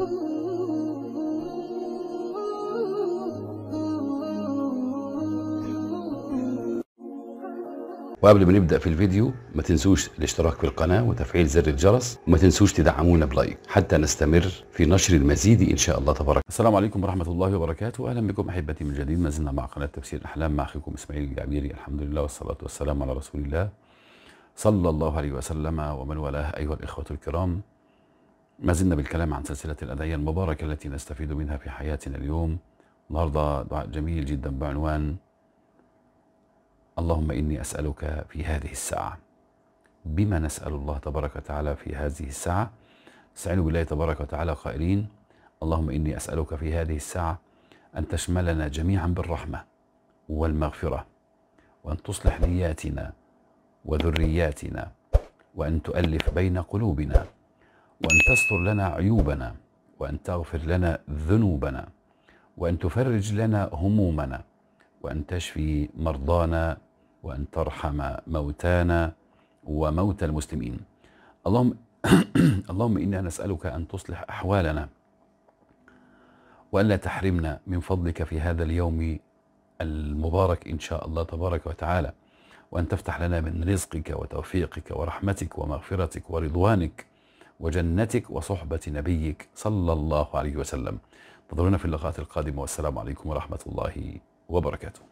وقبل ما نبدا في الفيديو ما تنسوش الاشتراك في القناه وتفعيل زر الجرس وما تنسوش تدعمونا بلايك حتى نستمر في نشر المزيد ان شاء الله تبارك السلام عليكم ورحمه الله وبركاته اهلا بكم احبتي من جديد ما زلنا مع قناه تفسير الاحلام مع أخيكم اسماعيل الجعميري الحمد لله والصلاه والسلام على رسول الله صلى الله عليه وسلم ومن والاه ايها الاخوه الكرام ما زلنا بالكلام عن سلسلة الأدعية المباركة التي نستفيد منها في حياتنا اليوم النهاردة دعاء جميل جدا بعنوان اللهم إني أسألك في هذه الساعة بما نسأل الله تبارك وتعالى في هذه الساعة نستعين بالله تبارك وتعالى قائلين اللهم إني أسألك في هذه الساعة أن تشملنا جميعا بالرحمة والمغفرة وأن تصلح نياتنا وذرياتنا وأن تؤلف بين قلوبنا وأن تستر لنا عيوبنا وأن تغفر لنا ذنوبنا وأن تفرج لنا همومنا وأن تشفي مرضانا وأن ترحم موتانا وموتى المسلمين اللهم اللهم إنا نسألك أن تصلح أحوالنا وألا تحرمنا من فضلك في هذا اليوم المبارك إن شاء الله تبارك وتعالى وأن تفتح لنا من رزقك وتوفيقك ورحمتك ومغفرتك ورضوانك وجنتك وصحبة نبيك صلى الله عليه وسلم تظلنا في اللقاءات القادمة والسلام عليكم ورحمة الله وبركاته